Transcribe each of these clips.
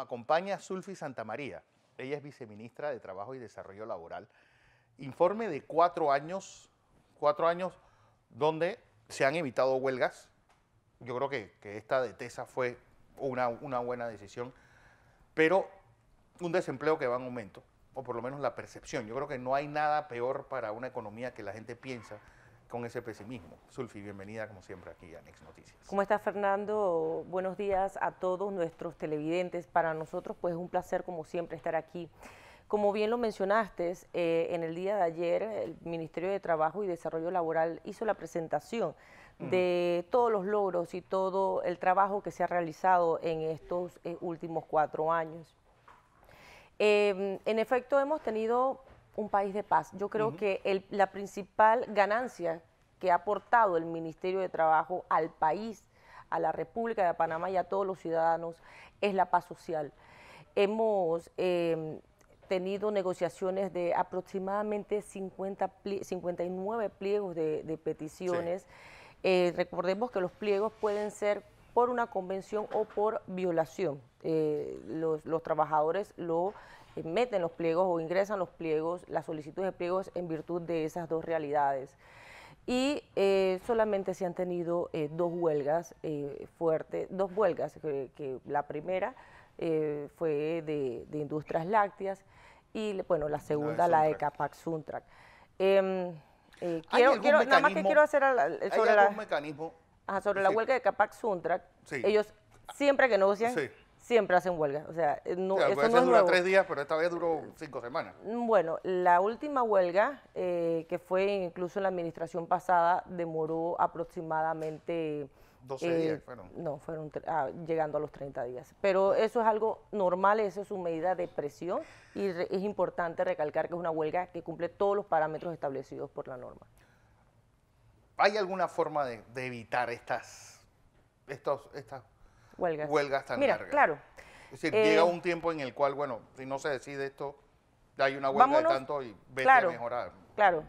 acompaña Sulfi Santamaría. Ella es viceministra de Trabajo y Desarrollo Laboral. Informe de cuatro años, cuatro años donde se han evitado huelgas. Yo creo que, esta de TESA fue una, una buena decisión, pero un desempleo que va en aumento, o por lo menos la percepción. Yo creo que no hay nada peor para una economía que la gente piensa con ese pesimismo. Sulfi, bienvenida como siempre aquí a Next Noticias. ¿Cómo estás, Fernando? Buenos días a todos nuestros televidentes. Para nosotros, pues, es un placer como siempre estar aquí. Como bien lo mencionaste, eh, en el día de ayer el Ministerio de Trabajo y Desarrollo Laboral hizo la presentación de todos los logros y todo el trabajo que se ha realizado en estos eh, últimos cuatro años. Em, en efecto, hemos tenido un país de paz. Yo creo que la principal ganancia que ha aportado el Ministerio de Trabajo al país, a la República de Panamá y a todos los ciudadanos es la paz social. Hemos em, tenido negociaciones de aproximadamente 50 59 pliegos de, peticiones. Eh, recordemos que los pliegos pueden ser por una convención o por violación. Eh, los, los, trabajadores lo eh, meten los pliegos o ingresan los pliegos, las solicitudes de pliegos en virtud de esas dos realidades. Y eh, solamente se han tenido eh, dos huelgas fuertes, dos huelgas, que, la primera fue de, industrias lácteas y bueno, la segunda la de, Capac em, quiero, quiero nada más que quiero hacer la, sobre, la, mecanismo, ajá, sobre la huelga de Capac Suntrac, ellos siempre que negocian sí siempre hacen huelga. O sea, eh, no, no dura tres días, pero esta vez duró cinco semanas. Mm, bueno, la última huelga, eh, que fue incluso en la administración pasada, demoró aproximadamente... 12 eh, días fueron. No, fueron ah, llegando a los 30 días. Pero eso es algo normal, eso es su medida de presión y es importante recalcar que es una huelga que cumple todos los parámetros establecidos por la norma. ¿Hay alguna forma de, de evitar estas, estos, estas huelgas, huelgas tan Mira, Claro. Es decir, llega eh, un tiempo en el cual, bueno, si no se decide esto, hay una huelga de tanto y vete a mejorar. Claro.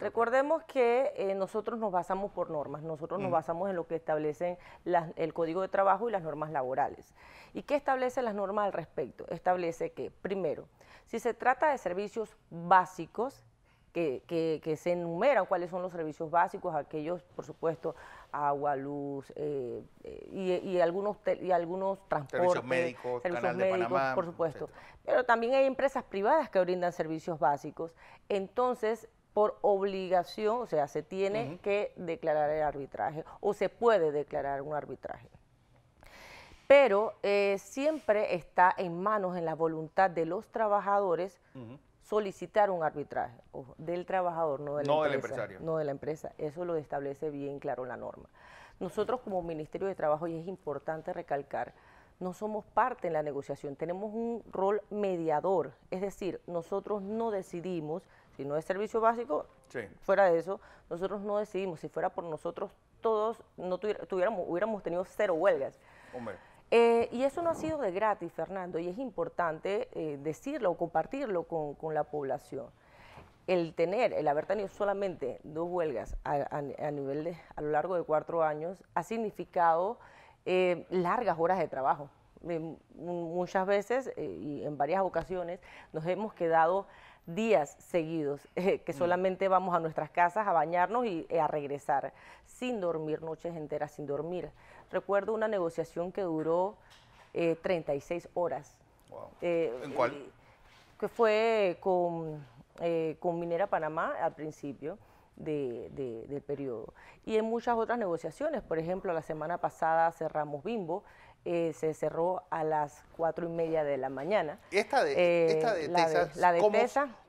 Recordemos que eh, nosotros nos basamos por normas, nosotros nos basamos en lo que establecen el Código de Trabajo y las normas laborales. ¿Y qué establecen las normas al respecto? Establece que, primero, si se trata de servicios básicos, que, se enumeran cuáles son los servicios básicos, aquellos, por supuesto, agua, luz eh, eh, y, algunos y algunos transportes, servicios médicos, por supuesto. Pero también hay empresas privadas que brindan servicios básicos. Entonces, por obligación, o sea, se tiene que declarar el arbitraje o se puede declarar un arbitraje. Pero eh, siempre está en manos, en la voluntad de los trabajadores, solicitar un arbitraje, del trabajador, no, de la, del empresario. No de la empresa, eso lo establece bien claro la norma. Nosotros como Ministerio de Trabajo, y es importante recalcar, no somos parte en la negociación, tenemos un rol mediador, es decir, nosotros no decidimos, si no es servicio básico, fuera de eso, nosotros no decidimos, si fuera por nosotros todos no tuviéramos, hubiéramos tenido cero huelgas. Hombre. Eh, y eso no ha sido de gratis, Fernando, y es importante eh, decirlo o compartirlo con, la población. El tener, el haber tenido solamente dos huelgas a, lo largo de cuatro años ha significado eh, largas horas de trabajo. muchas veces y en varias ocasiones nos hemos quedado días seguidos, que mm. solamente vamos a nuestras casas a bañarnos y a regresar, sin dormir noches enteras, sin dormir. Recuerdo una negociación que duró 36 eh, horas. Eh, ¿En cuál? Eh, que fue con, con Minera Panamá al principio. del periodo. Y en muchas otras negociaciones, por ejemplo, la semana pasada cerramos Bimbo, se cerró a las cuatro y media de la mañana. Esta de, esta de la de, la de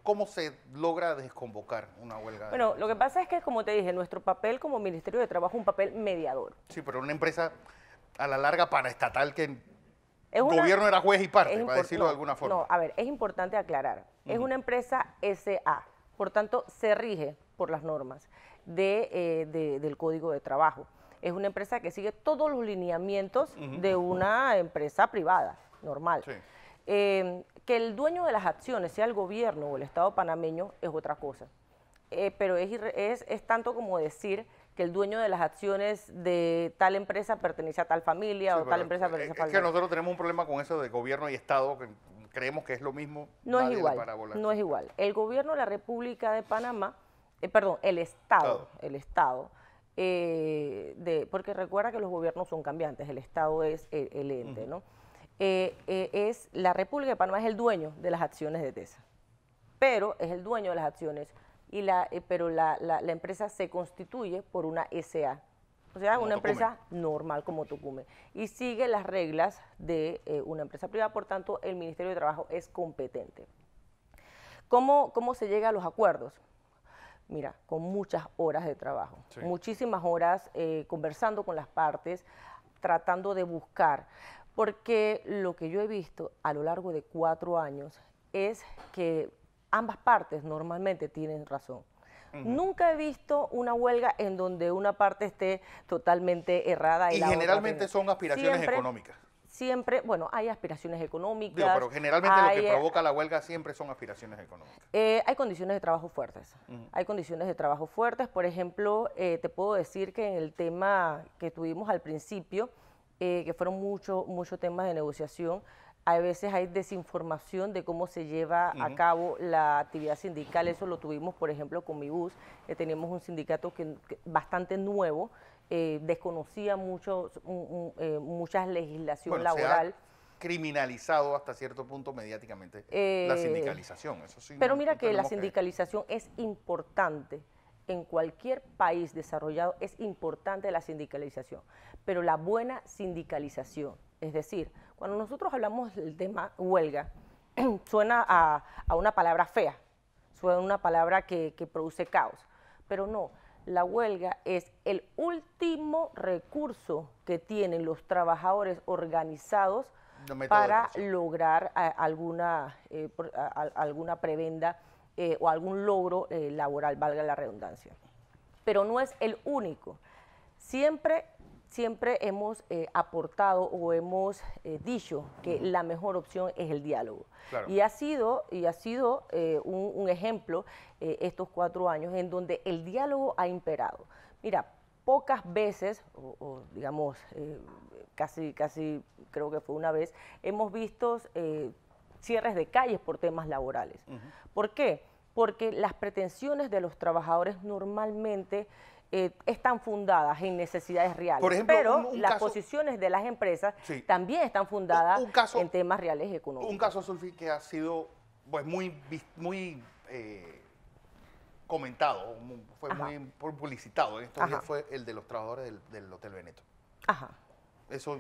¿Cómo se logra desconvocar una huelga? Bueno, lo que pasa es que, como te dije, nuestro papel como Ministerio de Trabajo es un papel mediador. Sí, pero una empresa a la larga paraestatal que el gobierno era juez y parte, para decirlo de alguna forma. No, a ver, es importante aclarar. Es una empresa SA, por tanto, se rige por las normas eh, de, del Código de Trabajo. Es una empresa que sigue todos los lineamientos de una empresa privada, normal. Sí. Em, que el dueño de las acciones sea el gobierno o el Estado panameño es otra cosa, eh, pero es, tanto como decir que el dueño de las acciones de tal empresa pertenece a tal familia o tal empresa pertenece a tal. Es que nosotros tenemos un problema con eso de gobierno y Estado, que creemos que es lo mismo. No es igual. No es igual. El gobierno de la República de Panamá, eh, perdón, el Estado, el Estado, eh, de, porque recuerda que los gobiernos son cambiantes, el Estado es el, ente, ¿no? Eh, eh, es la República de Panamá es el dueño de las acciones de TESA, pero es el dueño de las acciones, y la, eh, pero la, empresa se constituye por una SA, o sea, una empresa normal como Tucumán, y sigue las reglas de una empresa privada, por tanto, el Ministerio de Trabajo es competente. ¿Cómo, cómo se llega a los acuerdos? Mira, con muchas horas de trabajo, muchísimas horas conversando con las partes, tratando de buscar porque lo que yo he visto a lo largo de cuatro años es que ambas partes normalmente tienen razón. Nunca he visto una huelga en donde una parte esté totalmente errada. Y, y generalmente son aspiraciones económicas. Siempre, bueno, hay aspiraciones económicas. pero generalmente lo que eh, provoca la huelga siempre son aspiraciones económicas. Eh, hay condiciones de trabajo fuertes. Hay condiciones de trabajo fuertes. Por ejemplo, eh, te puedo decir que en el tema que tuvimos al principio, eh, que fueron muchos temas de negociación. A veces hay desinformación de cómo se lleva a cabo la actividad sindical. Eso lo tuvimos, por ejemplo, con mi bus. teníamos un sindicato que, bastante nuevo, eh, desconocía mucho, un, eh, muchas legislación laboral criminalizado hasta cierto punto mediáticamente la sindicalización. pero mira que la sindicalización es importante en cualquier país desarrollado es importante la sindicalización, pero la buena sindicalización, es decir, cuando nosotros hablamos del tema huelga, suena a, una palabra fea, suena una palabra que, produce caos, pero no, la huelga es el último recurso que tienen los trabajadores organizados para lograr eh, alguna, eh, alguna prebenda eh, o algún logro eh, laboral, valga la redundancia. Pero no es el único. Siempre, siempre hemos eh, aportado o hemos dicho que la mejor opción es el diálogo. Y ha sido, y ha sido un, ejemplo estos cuatro años en donde el diálogo ha imperado. Mira, pocas veces, o, digamos, casi, casi creo que fue una vez, hemos visto cierres de calles por temas laborales. ¿Por qué? Porque las pretensiones de los trabajadores normalmente eh, están fundadas en necesidades reales. pero las posiciones de las empresas también están fundadas en temas reales económicos. Un caso, Sulfi, que ha sido pues muy, muy eh, comentado, fue muy publicitado en ¿eh? estos días, fue el de los trabajadores del, Hotel Veneto. Ajá. Eso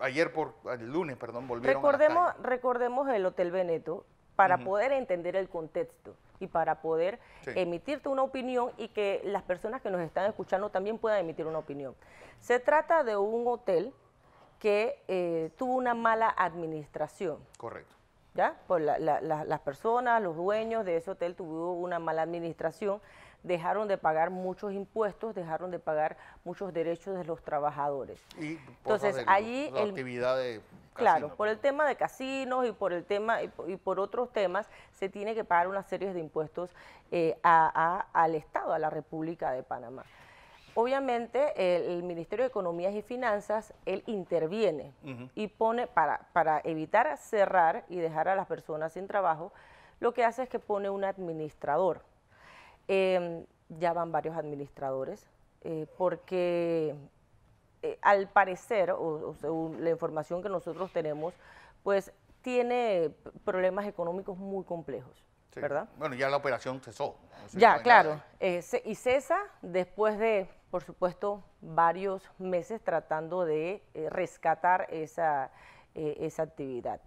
ayer por el lunes, perdón, volvieron recordemos, a Recordemos el Hotel Veneto para poder entender el contexto y para poder emitirte una opinión y que las personas que nos están escuchando también puedan emitir una opinión. Se trata de un hotel que eh, tuvo una mala administración. Correcto. ¿Ya? Pues las personas, los dueños de ese hotel tuvo una mala administración dejaron de pagar muchos impuestos, dejaron de pagar muchos derechos de los trabajadores. Y Entonces, allí... Claro, por el tema de casinos y por el tema y, por otros temas se tiene que pagar una serie de impuestos eh, al Estado, a la República de Panamá. Obviamente el, Ministerio de Economías y Finanzas, él interviene y pone, para, para evitar cerrar y dejar a las personas sin trabajo, lo que hace es que pone un administrador Em, ya van varios administradores, eh, porque eh, al parecer, o, según la información que nosotros tenemos, pues tiene problemas económicos muy complejos. ¿verdad? Bueno, ya la operación cesó. ya, claro. Eh, y cesa después de, por supuesto, varios meses tratando de rescatar esa, esa actividad.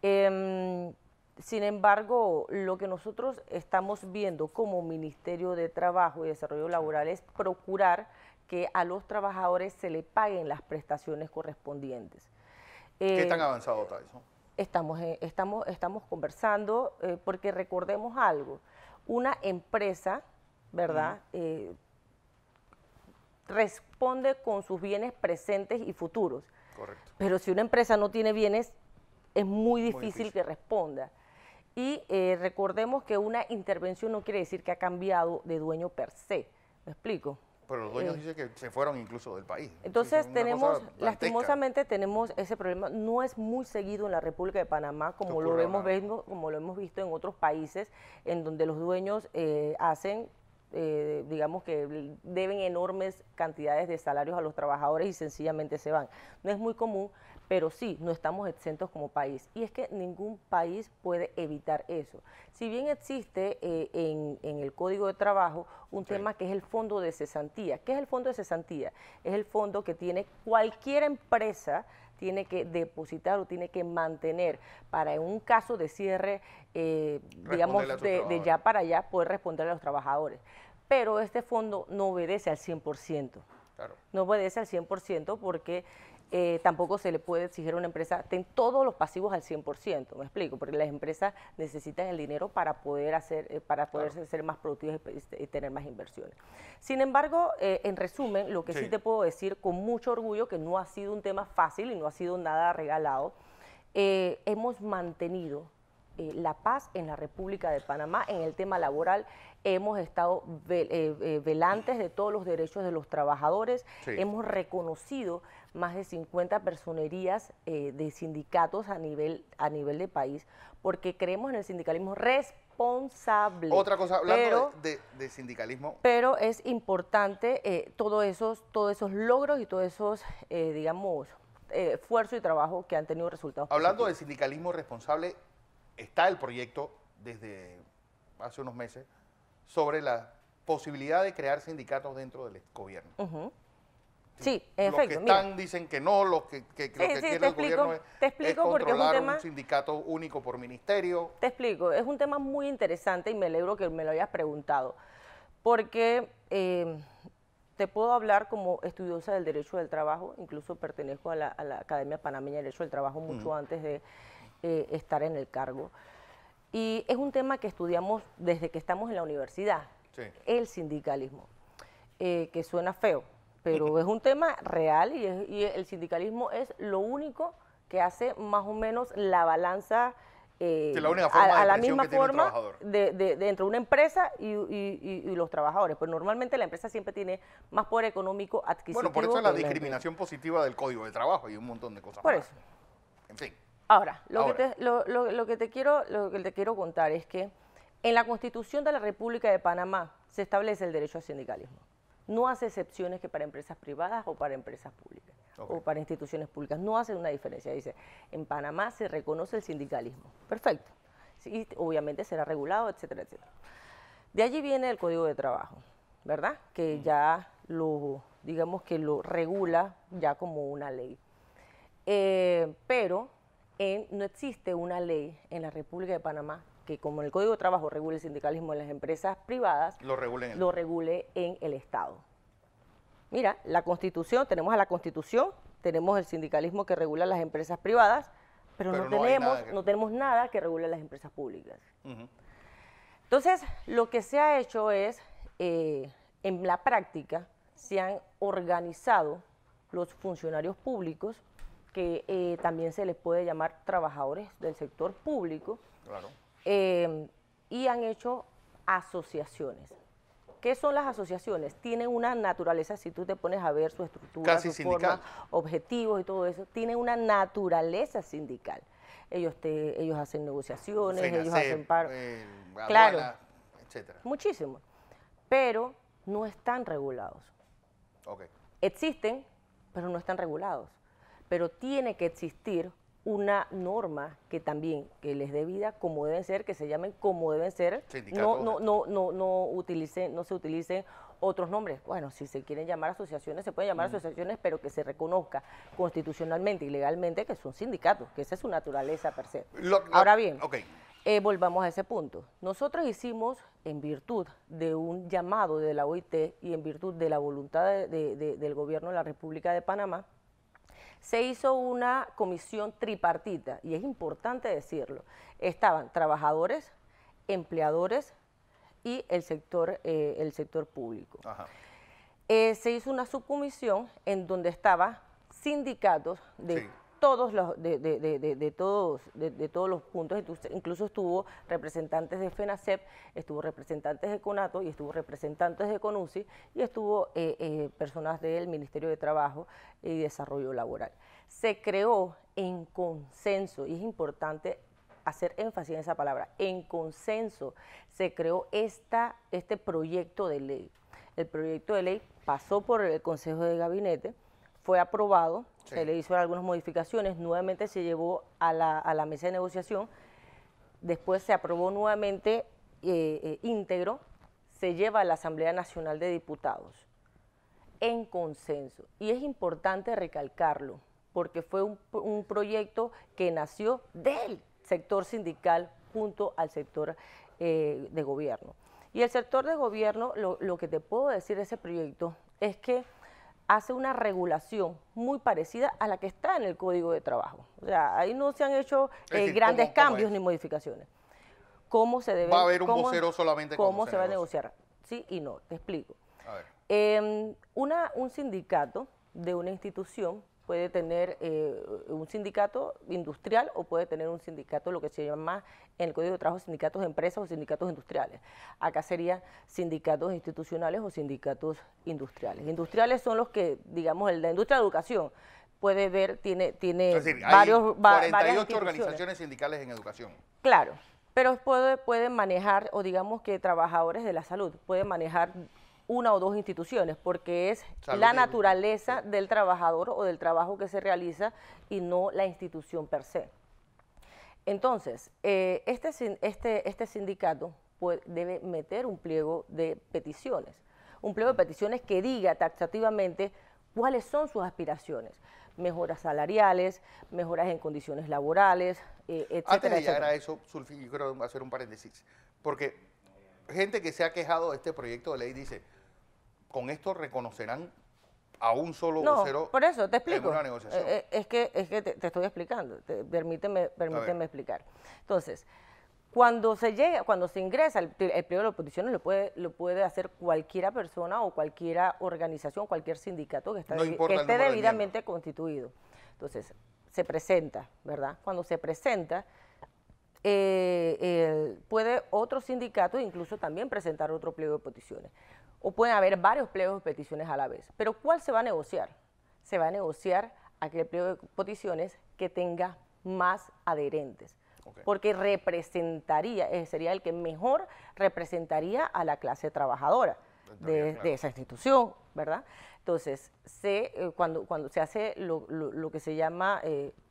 Em, sin embargo, lo que nosotros estamos viendo como Ministerio de Trabajo y Desarrollo Laboral es procurar que a los trabajadores se le paguen las prestaciones correspondientes. ¿Qué eh, tan avanzado está eso? Estamos, conversando, eh, porque recordemos algo, una empresa, ¿verdad?, eh, responde con sus bienes presentes y futuros. Correcto. Pero si una empresa no tiene bienes, es muy difícil. que responda. Y eh, recordemos que una intervención no quiere decir que ha cambiado de dueño per se. ¿Me explico? Pero los dueños eh, dicen que se fueron incluso del país. Entonces, tenemos, lastimosamente tenemos ese problema. No es muy seguido en la República de Panamá, como lo, hemos visto, como lo hemos visto en otros países, en donde los dueños eh, hacen, digamos que deben enormes cantidades de salarios a los trabajadores y sencillamente se van. No es muy común, pero sí, no estamos exentos como país. Y es que ningún país puede evitar eso. Si bien existe eh, en, el Código de Trabajo un tema que es el fondo de cesantía. ¿Qué es el fondo de cesantía? Es el fondo que tiene cualquier empresa tiene que depositar o tiene que mantener para en un caso de cierre, eh, digamos, de, ya para allá, poder responder a los trabajadores. Pero este fondo no obedece al 100%. Claro. No obedece al 100% porque eh, tampoco se le puede exigir a una empresa, ten todos los pasivos al 100%, me explico, porque las empresas necesitan el dinero para poder hacer, eh, para poder ser más productivas y, tener más inversiones. Sin embargo, eh, en resumen, lo que sí. te puedo decir con mucho orgullo, que no ha sido un tema fácil y no ha sido nada regalado, hemos mantenido eh, la paz en la República de Panamá. En el tema laboral hemos estado eh, eh, velantes de todos los derechos de los trabajadores, hemos reconocido más de 50 personerías de sindicatos a nivel, a nivel de país, porque creemos en el sindicalismo responsable. Otra cosa, hablando de, sindicalismo. Pero es importante todos, esos, todos esos logros y todos esos, digamos, esfuerzo y trabajo que han tenido resultados. Hablando de sindicalismo responsable, está el proyecto desde hace unos meses sobre la posibilidad de crear sindicatos dentro del gobierno. Sí, en Los que están dicen que no, los que, que, que quiere el gobierno es, te explico controlar porque un, sindicato único por ministerio. Te explico, es un tema muy interesante y me alegro que me lo hayas preguntado, porque eh, te puedo hablar como estudiosa del derecho del trabajo, incluso pertenezco a la, Academia Panameña de Derecho del Trabajo mucho antes de eh, estar en el cargo. Y es un tema que estudiamos desde que estamos en la universidad, el sindicalismo, eh, que suena feo, pero es un tema real y, el sindicalismo es lo único que hace más o menos la balanza eh, a, la misma forma de, de, una empresa y, los trabajadores. Pues normalmente la empresa siempre tiene más poder económico adquisitivo. Bueno, por eso es la discriminación positiva del Código de Trabajo y un montón de cosas. Por eso. En fin. Ahora, lo, Que te, quiero, lo que te quiero contar es que en la Constitución de la República de Panamá se establece el derecho al sindicalismo. No hace excepciones que para empresas privadas o para empresas públicas o para instituciones públicas. No hace una diferencia. Dice, en Panamá se reconoce el sindicalismo. Perfecto. Y obviamente será regulado, etcétera, etcétera. De allí viene el Código de Trabajo, ¿verdad? Que mm. ya lo, digamos que lo regula ya como una ley. Eh, pero no existe una ley en la República de Panamá que como el Código de Trabajo regule el sindicalismo en las empresas privadas, lo regule en el, Estado. Mira, la Constitución, tenemos a la Constitución, tenemos el sindicalismo que regula las empresas privadas, pero, no, tenemos, nada que regule las empresas públicas. Entonces, lo que se ha hecho es, eh, en la práctica, se han organizado los funcionarios públicos que eh, también se les puede llamar trabajadores del sector público, eh, y han hecho asociaciones. ¿Qué son las asociaciones? Tienen una naturaleza, si tú te pones a ver su estructura, su forma, objetivos y todo eso, tienen una naturaleza sindical. Ellos, ellos hacen negociaciones, ellos hacen paro. Eh, claro, Muchísimo. Pero no están regulados. Existen, pero no están regulados pero tiene que existir una norma que también que les dé vida como deben ser, que se llamen como deben ser, no, no, no, no, no, utilicen, no se utilicen otros nombres. Bueno, si se quieren llamar asociaciones, se pueden llamar asociaciones, pero que se reconozca constitucionalmente y legalmente que son sindicatos, que esa es su naturaleza per se. Ah, Ahora bien, eh, volvamos a ese punto. Nosotros hicimos, en virtud de un llamado de la OIT y en virtud de la voluntad del gobierno de la República de Panamá, se hizo una comisión tripartita, y es importante decirlo. Estaban trabajadores, empleadores y el sector, eh, el sector público. Eh, se hizo una subcomisión en donde estaban sindicatos de todos los, de, de, de, todos, de, todos los puntos, incluso estuvo representantes de FENACEP, estuvo representantes de CONATO y estuvo representantes de CONUSI y estuvo eh, eh, personas del Ministerio de Trabajo y Desarrollo Laboral. Se creó en consenso, y es importante hacer énfasis en esa palabra, en consenso se creó esta, este proyecto de ley. El proyecto de ley pasó por el Consejo de Gabinete, fue aprobado, se le hizo algunas modificaciones, nuevamente se llevó a la, mesa de negociación, después se aprobó nuevamente eh, eh, íntegro, se lleva a la Asamblea Nacional de Diputados en consenso. Y es importante recalcarlo, porque fue un, proyecto que nació del sector sindical junto al sector eh, de gobierno. Y el sector de gobierno, lo que te puedo decir de ese proyecto es que hace una regulación muy parecida a la que está en el Código de Trabajo. O sea, ahí no se han hecho eh, grandes cambios ni modificaciones. ¿Cómo se debe... Va a haber cómo, se, va a negociar? Sí y no, te explico. Em, una, un sindicato de una institución puede tener eh, un sindicato industrial o puede tener un sindicato, lo que se llama en el Código de Trabajo, sindicatos de empresas o sindicatos industriales. Acá serían sindicatos institucionales o sindicatos industriales. Industriales son los que, digamos, el, la industria de educación puede ver, tiene, tiene varios... 48 organizaciones sindicales en educación. Claro, pero puede, pueden manejar, o digamos que trabajadores de la salud, pueden manejar una o dos instituciones, porque es la naturaleza del trabajador o del trabajo que se realiza y no la institución per se. Entonces, eh, este, este, este sindicato debe meter un pliego de peticiones, un pliego de peticiones que diga taxativamente cuáles son sus aspiraciones, mejoras salariales, mejoras en condiciones laborales, eh, etc. Antes de llegar a eso, yo quiero hacer un paréntesis, porque gente que se ha quejado de este proyecto de ley dice, con esto reconocerán a un solo no, vocero por eso te explico. una negociación. Eh, eh, es que, es que te, estoy explicando, permíteme, explicar. Entonces, cuando se llega, cuando se ingresa el, pliego de oposiciones, lo puede, lo puede hacer cualquiera persona o cualquiera organización, cualquier sindicato que, esté debidamente constituido. Entonces, se presenta, ¿verdad? Cuando se presenta, eh, puede otro sindicato incluso también presentar otro pliego de peticiones. O pueden haber varios pliegos de peticiones a la vez. Pero ¿cuál se va a negociar? Se va a negociar aquel pliego de peticiones que tenga más adherentes. Porque representaría, eh, sería el que mejor representaría a la clase trabajadora de, esa institución, ¿verdad? Entonces, se, eh, cuando, cuando se hace lo que se llama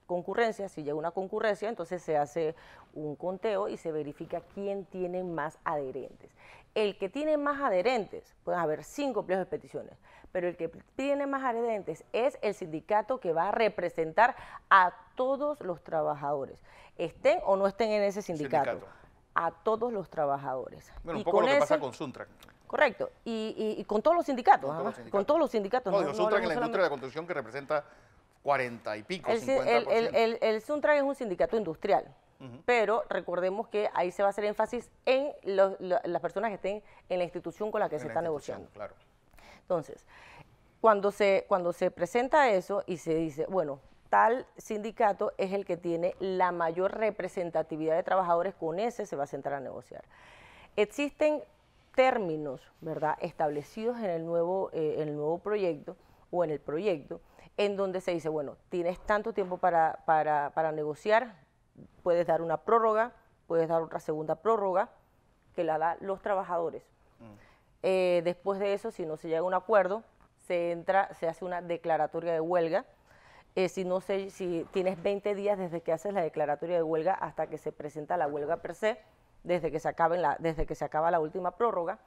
concurrencia, si llega una concurrencia, entonces se hace un conteo y se verifica quién tiene más adherentes. El que tiene más adherentes, pueden haber cinco pliegos de peticiones, pero el que tiene más adherentes es el sindicato que va a representar a todos los trabajadores, estén o no estén en ese sindicato, a todos los trabajadores. Bueno, un poco lo que pasa con Suntran. Correcto, y, con todos los sindicatos, con, todos los sindicatos. No, Suntran es en la industria de la construcción que representa 40 y pico, el, 50%. El, el, el es un sindicato industrial, pero recordemos que ahí se va a hacer énfasis en las personas que estén en la institución con la que se está negociando. Claro. Entonces, cuando se, cuando se presenta eso y se dice, bueno, tal sindicato es el que tiene la mayor representatividad de trabajadores, con ese se va a sentar a negociar. Existen términos, ¿verdad?, establecidos en el nuevo, eh, en el nuevo proyecto o en el proyecto en donde se dice, bueno, tienes tanto tiempo para, negociar, puedes dar una prórroga, puedes dar otra segunda prórroga, que la dan los trabajadores. Mm. Eh, después de eso, si no se llega a un acuerdo, se entra, se hace una declaratoria de huelga. Eh, si no si tienes 20 días desde que haces la declaratoria de huelga hasta que se presenta la huelga per se, desde que se la, desde que se acaba la última prórroga.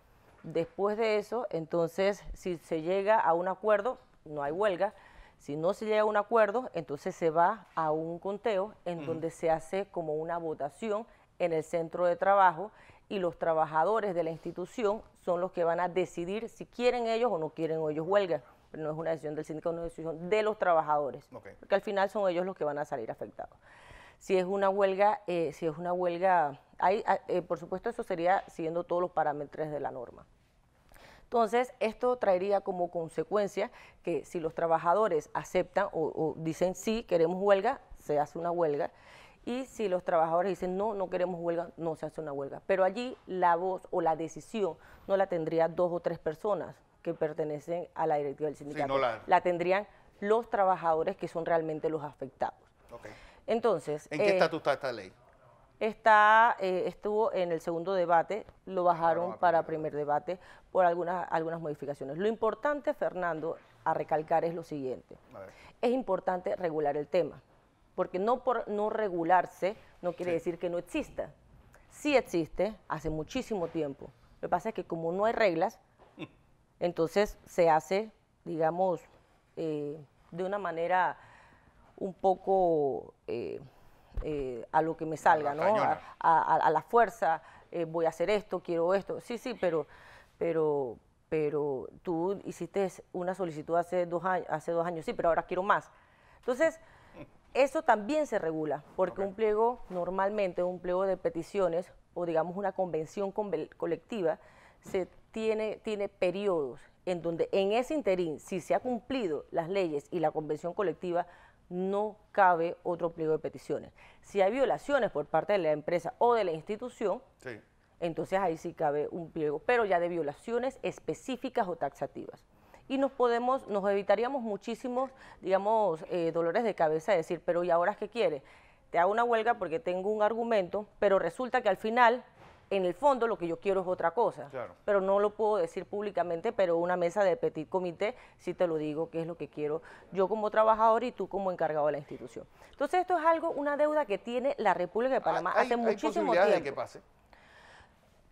Después de eso, entonces, si se llega a un acuerdo, no hay huelga. Si no se llega a un acuerdo, entonces se va a un conteo en donde se hace como una votación en el centro de trabajo y los trabajadores de la institución son los que van a decidir si quieren ellos o no quieren ellos huelga. Pero no es una decisión del sindicato, es una decisión de los trabajadores, porque al final son ellos los que van a salir afectados. Si es una huelga, eh, si es una huelga, hay, eh, por supuesto eso sería siguiendo todos los parámetros de la norma. Entonces, esto traería como consecuencia que si los trabajadores aceptan o, dicen sí, queremos huelga, se hace una huelga. Y si los trabajadores dicen no, no queremos huelga, no se hace una huelga. Pero allí la voz o la decisión no la tendría dos o tres personas que pertenecen a la directiva del sindicato. la... tendrían los trabajadores que son realmente los afectados. Entonces. ¿En qué eh, está esta ley? está, eh, estuvo en el segundo debate, lo bajaron para primer debate por algunas, algunas modificaciones. Lo importante, Fernando, a recalcar es lo siguiente. Es importante regular el tema, porque no por no regularse no quiere decir que no exista. Sí existe hace muchísimo tiempo. Lo que pasa es que como no hay reglas, entonces se hace, digamos, eh, de una manera un poco... Eh, eh, a lo que me salga, ¿no? A, la fuerza, eh, voy a hacer esto, quiero esto. Sí, sí, pero, pero, pero tú hiciste una solicitud hace dos, años, hace años, sí, pero ahora quiero más. Entonces, eso también se regula, porque un pliego, normalmente un pliego de peticiones o digamos una convención colectiva, se tiene, tiene periodos en donde en ese interín, si se ha cumplido las leyes y la convención colectiva, no cabe otro pliego de peticiones. Si hay violaciones por parte de la empresa o de la institución, entonces ahí sí cabe un pliego, pero ya de violaciones específicas o taxativas. Y nos podemos, nos evitaríamos muchísimos, digamos, eh, dolores de cabeza de decir, pero ¿y ahora qué quiere? Te hago una huelga porque tengo un argumento, pero resulta que al final en el fondo lo que yo quiero es otra cosa. Pero no lo puedo decir públicamente, pero una mesa de petit comité sí te lo digo, que es lo que quiero yo como trabajador y tú como encargado de la institución. Entonces esto es algo, una deuda que tiene la República de ah, Panamá hace muchísimo De que pase?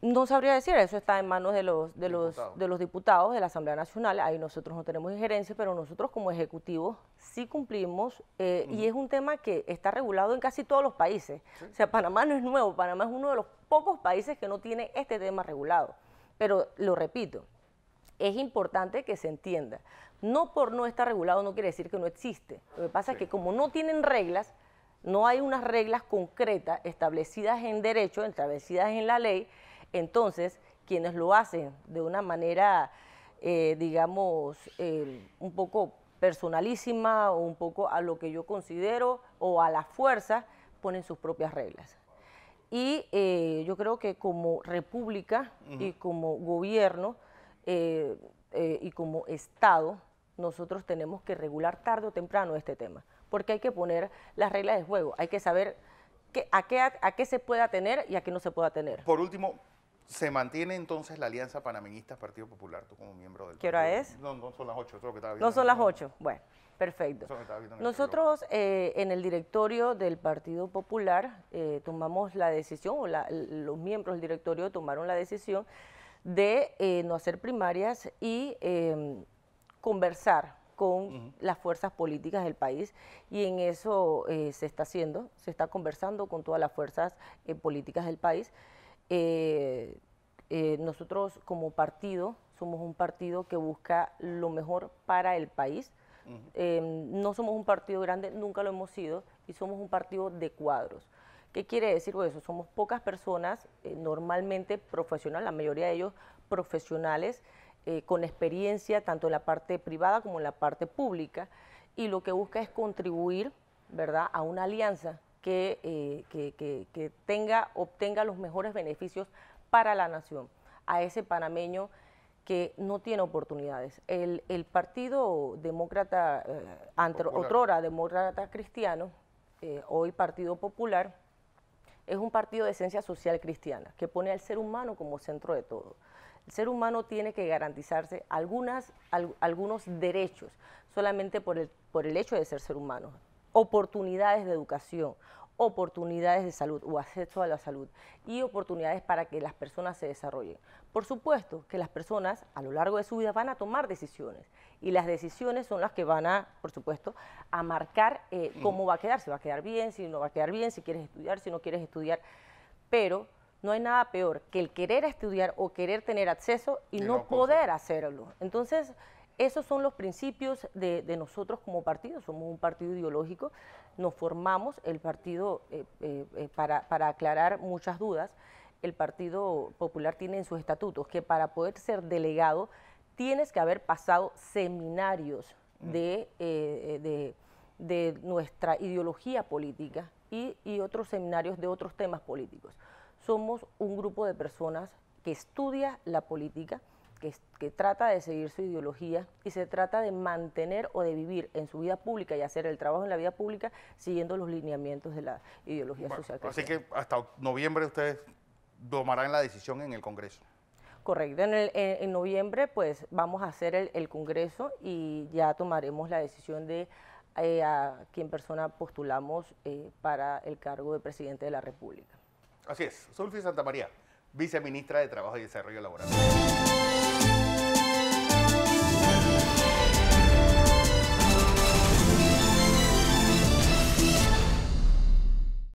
No sabría decir, eso está en manos de los, de, los, de los diputados de la Asamblea Nacional, ahí nosotros no tenemos injerencia, pero nosotros como ejecutivos sí cumplimos eh, y es un tema que está regulado en casi todos los países. O sea, Panamá no es nuevo, Panamá es uno de los pocos países que no tiene este tema regulado. Pero lo repito, es importante que se entienda. No por no estar regulado no quiere decir que no existe. Lo que pasa es que como no tienen reglas, no hay unas reglas concretas establecidas en derecho, establecidas en la ley, entonces, quienes lo hacen de una manera, eh, digamos, un poco personalísima o un poco a lo que yo considero o a la fuerza, ponen sus propias reglas. Y eh, yo creo que como república y como gobierno eh, y como Estado, nosotros tenemos que regular tarde o temprano este tema, porque hay que poner las reglas de juego, hay que saber a, qué, a qué se pueda tener y a qué no se pueda tener. Por último, se mantiene entonces la alianza panameñista Partido Popular, tú como miembro del ¿Qué hora es? No, son las ocho, que estaba No son las ocho, bueno, perfecto. Nosotros eh, en el directorio del Partido Popular eh, tomamos la decisión, o los miembros del directorio tomaron la decisión de eh, no hacer primarias y em, conversar con las fuerzas políticas del país y en eso se está haciendo, se está conversando con todas las fuerzas políticas del país eh, eh, nosotros como partido somos un partido que busca lo mejor para el país. Eh, no somos un partido grande, nunca lo hemos sido, y somos un partido de cuadros. ¿Qué quiere decir eso? Somos pocas personas, normalmente profesionales, la mayoría de ellos profesionales, con experiencia tanto en la parte privada como en la parte pública, y lo que busca es contribuir ¿verdad? a una alianza eh, que, tenga, obtenga los mejores beneficios para la nación, a ese panameño que no tiene oportunidades. El, Partido Demócrata, eh, Demócrata Cristiano, eh, hoy Partido Popular, es un partido de esencia social cristiana, que pone al ser humano como centro de todo. El ser humano tiene que garantizarse algunas, algunos derechos, solamente por el, por el hecho de ser ser humano oportunidades de educación, oportunidades de salud o acceso a la salud y oportunidades para que las personas se desarrollen. Por supuesto que las personas a lo largo de su vida van a tomar decisiones y las decisiones son las que van a, por supuesto, a marcar eh, cómo va a quedar, si va a quedar bien, si no va a quedar bien, si quieres estudiar, si no quieres estudiar, pero no hay nada peor que el querer estudiar o querer tener acceso y, no, no poder hacerlo. Entonces, esos son los principios de, nosotros como partido, somos un partido ideológico, nos formamos el partido, eh, eh, eh, para, aclarar muchas dudas, el Partido Popular tiene en sus estatutos que para poder ser delegado tienes que haber pasado seminarios mm. de, nuestra ideología política y otros seminarios de otros temas políticos. Somos un grupo de personas que estudia la política, que, trata de seguir su ideología y se trata de mantener o de vivir en su vida pública y hacer el trabajo en la vida pública siguiendo los lineamientos de la ideología social. así que hasta noviembre ustedes tomarán la decisión en el Congreso. Correcto, en, noviembre pues vamos a hacer el, Congreso y ya tomaremos la decisión de eh, a quién persona postulamos eh, para el cargo de presidente de la República. Así es, Sulfi Santa María, viceministra de Trabajo y Desarrollo Laboral.